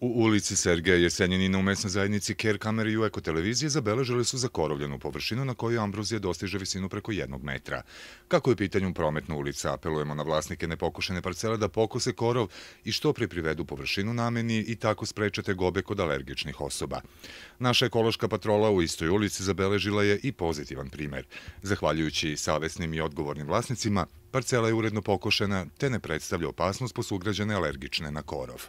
U ulici Sergeja Jesenjenina u mesnoj zajednici Ker kamere i u ekotelevizije zabeležile su zakorovljenu površinu na kojoj ambrozija dostiže visinu preko jednog metra. Kako je pitanju prometna ulica, apelujemo na vlasnike nepokošene parcele da pokose korov i što pre privedu površinu nameni i tako spreče tegobe kod alergičnih osoba. Naša ekološka patrola u istoj ulici zabeležila je i pozitivan primer. Zahvaljujući savesnim i odgovornim vlasnicima, parcela je uredno pokošena te ne predstavlja opasnost po sugrađane alergične na korov.